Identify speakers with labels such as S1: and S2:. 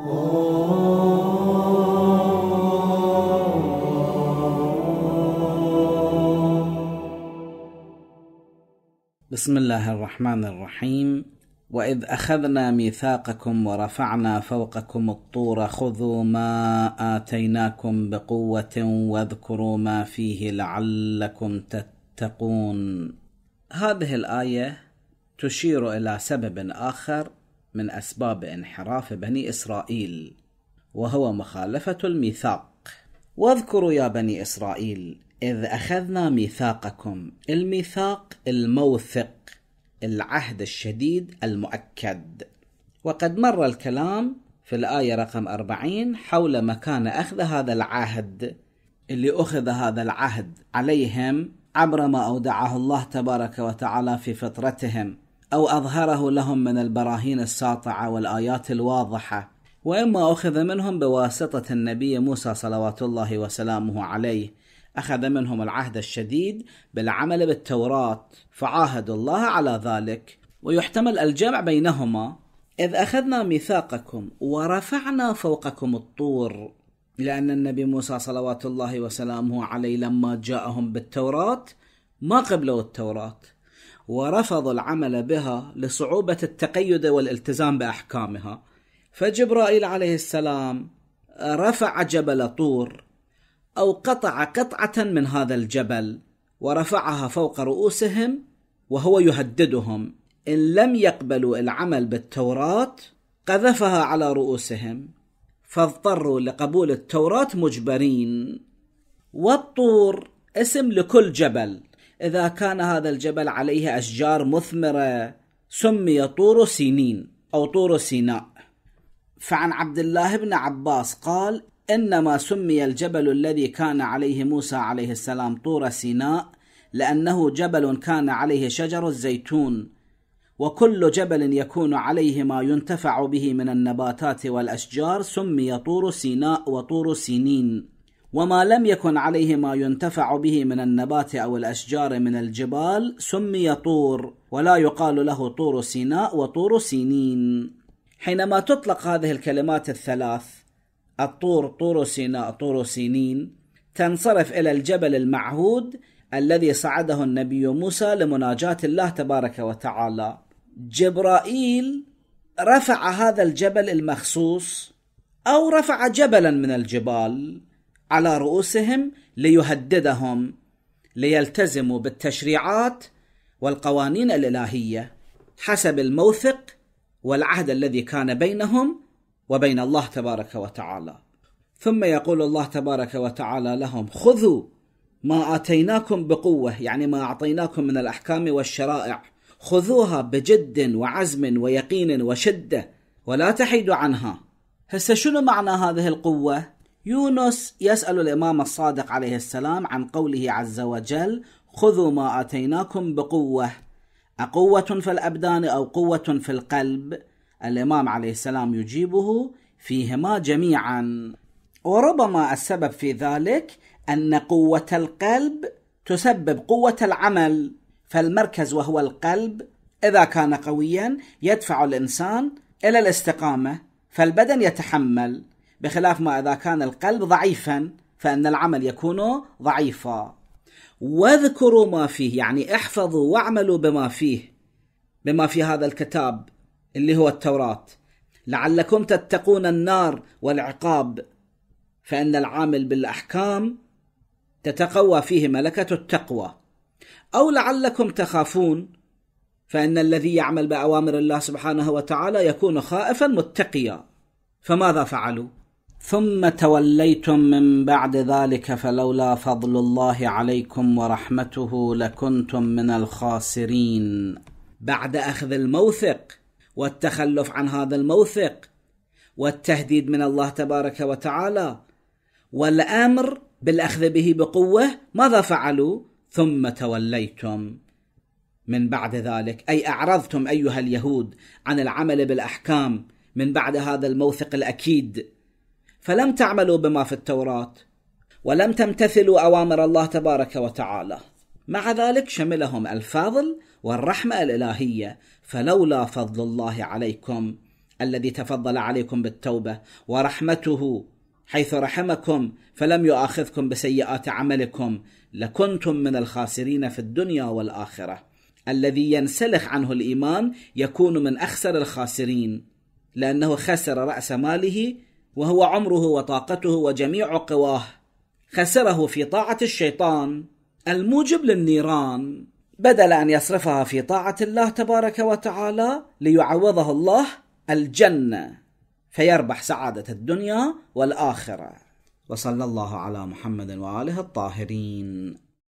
S1: بسم الله الرحمن الرحيم واذ اخذنا ميثاقكم ورفعنا فوقكم الطور خذوا ما اتيناكم بقوه واذكروا ما فيه لعلكم تتقون هذه الايه تشير الى سبب اخر من أسباب انحراف بني إسرائيل وهو مخالفة الميثاق واذكروا يا بني إسرائيل إذ أخذنا ميثاقكم الميثاق الموثق العهد الشديد المؤكد وقد مر الكلام في الآية رقم 40 حول مكان أخذ هذا العهد اللي أخذ هذا العهد عليهم عبر ما أودعه الله تبارك وتعالى في فطرتهم أو أظهره لهم من البراهين الساطعة والآيات الواضحة وإما أخذ منهم بواسطة النبي موسى صلوات الله وسلامه عليه أخذ منهم العهد الشديد بالعمل بالتوراة فعاهدوا الله على ذلك ويحتمل الجمع بينهما إذ أخذنا ميثاقكم ورفعنا فوقكم الطور لأن النبي موسى صلوات الله وسلامه عليه لما جاءهم بالتوراة ما قبلوا التوراة ورفض العمل بها لصعوبة التقيد والالتزام بأحكامها فجبرائيل عليه السلام رفع جبل طور أو قطع قطعة من هذا الجبل ورفعها فوق رؤوسهم وهو يهددهم إن لم يقبلوا العمل بالتوراة قذفها على رؤوسهم فاضطروا لقبول التوراة مجبرين والطور اسم لكل جبل إذا كان هذا الجبل عليه أشجار مثمرة سمي طور سينين أو طور سيناء فعن عبد الله بن عباس قال إنما سمي الجبل الذي كان عليه موسى عليه السلام طور سيناء لأنه جبل كان عليه شجر الزيتون وكل جبل يكون عليه ما ينتفع به من النباتات والأشجار سمي طور سيناء وطور سينين وما لم يكن عليه ما ينتفع به من النبات او الاشجار من الجبال سمي طور ولا يقال له طور سيناء وطور سينين حينما تطلق هذه الكلمات الثلاث الطور طور سيناء طور سينين تنصرف الى الجبل المعهود الذي صعده النبي موسى لمناجاة الله تبارك وتعالى جبرائيل رفع هذا الجبل المخصوص او رفع جبلا من الجبال على رؤوسهم ليهددهم ليلتزموا بالتشريعات والقوانين الالهيه حسب الموثق والعهد الذي كان بينهم وبين الله تبارك وتعالى ثم يقول الله تبارك وتعالى لهم خذوا ما اتيناكم بقوه يعني ما اعطيناكم من الاحكام والشرائع خذوها بجد وعزم ويقين وشده ولا تحيدوا عنها هسه شنو معنى هذه القوه يونس يسأل الإمام الصادق عليه السلام عن قوله عز وجل خذوا ما آتيناكم بقوة أقوة في الأبدان أو قوة في القلب الإمام عليه السلام يجيبه فيهما جميعا وربما السبب في ذلك أن قوة القلب تسبب قوة العمل فالمركز وهو القلب إذا كان قويا يدفع الإنسان إلى الاستقامة فالبدن يتحمل بخلاف ما إذا كان القلب ضعيفا فإن العمل يكون ضعيفا واذكروا ما فيه يعني احفظوا واعملوا بما فيه بما في هذا الكتاب اللي هو التوراة لعلكم تتقون النار والعقاب فإن العامل بالأحكام تتقوى فيه ملكة التقوى أو لعلكم تخافون فإن الذي يعمل بأوامر الله سبحانه وتعالى يكون خائفا متقيا فماذا فعلوا؟ ثم توليتم من بعد ذلك فلولا فضل الله عليكم ورحمته لكنتم من الخاسرين بعد اخذ الموثق والتخلف عن هذا الموثق والتهديد من الله تبارك وتعالى والامر بالاخذ به بقوه ماذا فعلوا ثم توليتم من بعد ذلك اي اعرضتم ايها اليهود عن العمل بالاحكام من بعد هذا الموثق الاكيد فلم تعملوا بما في التوراه ولم تمتثلوا اوامر الله تبارك وتعالى مع ذلك شملهم الفاضل والرحمه الالهيه فلولا فضل الله عليكم الذي تفضل عليكم بالتوبه ورحمته حيث رحمكم فلم يؤاخذكم بسيئات عملكم لكنتم من الخاسرين في الدنيا والاخره الذي ينسلخ عنه الايمان يكون من اخسر الخاسرين لانه خسر راس ماله وهو عمره وطاقته وجميع قواه خسره في طاعه الشيطان الموجب للنيران بدل ان يصرفها في طاعه الله تبارك وتعالى ليعوضه الله الجنه فيربح سعاده الدنيا والاخره وصلى الله على محمد واله الطاهرين